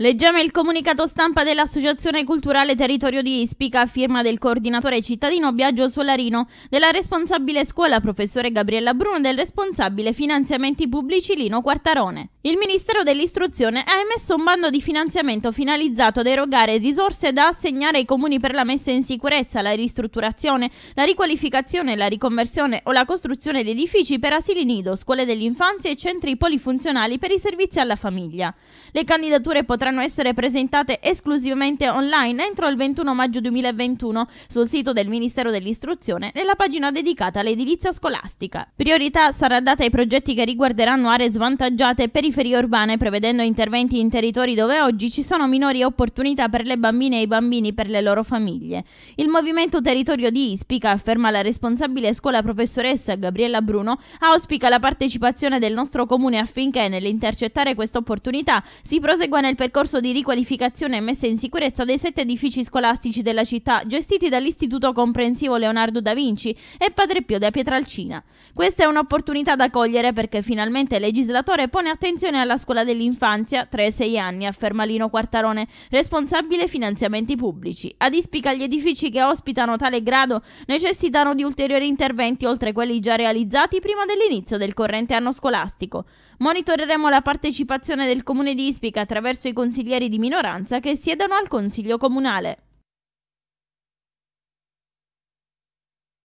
Leggiamo il comunicato stampa dell'Associazione Culturale Territorio di Ispica, a firma del coordinatore cittadino Biagio Solarino, della responsabile scuola professore Gabriella Bruno e del responsabile finanziamenti pubblici Lino Quartarone. Il Ministero dell'Istruzione ha emesso un bando di finanziamento finalizzato ad erogare risorse da assegnare ai comuni per la messa in sicurezza, la ristrutturazione, la riqualificazione, la riconversione o la costruzione di edifici per asili nido, scuole dell'infanzia e centri polifunzionali per i servizi alla famiglia. Le candidature potranno essere presentate esclusivamente online entro il 21 maggio 2021 sul sito del Ministero dell'Istruzione nella pagina dedicata all'edilizia scolastica. Priorità sarà data ai progetti che riguarderanno aree svantaggiate per i periferie urbane prevedendo interventi in territori dove oggi ci sono minori opportunità per le bambine e i bambini per le loro famiglie. Il movimento Territorio di Ispica, afferma la responsabile scuola professoressa Gabriella Bruno, auspica la partecipazione del nostro comune affinché nell'intercettare questa opportunità si prosegua nel percorso di riqualificazione e messa in sicurezza dei sette edifici scolastici della città gestiti dall'Istituto Comprensivo Leonardo da Vinci e Padre Pio da Pietralcina. Questa è un'opportunità da cogliere perché finalmente il legislatore pone attenzione Attenzione alla scuola dell'infanzia 3-6 anni, afferma Lino Quartarone, responsabile finanziamenti pubblici. Ad Ispica gli edifici che ospitano tale grado necessitano di ulteriori interventi oltre quelli già realizzati prima dell'inizio del corrente anno scolastico. Monitoreremo la partecipazione del comune di Ispica attraverso i consiglieri di minoranza che siedono al Consiglio Comunale.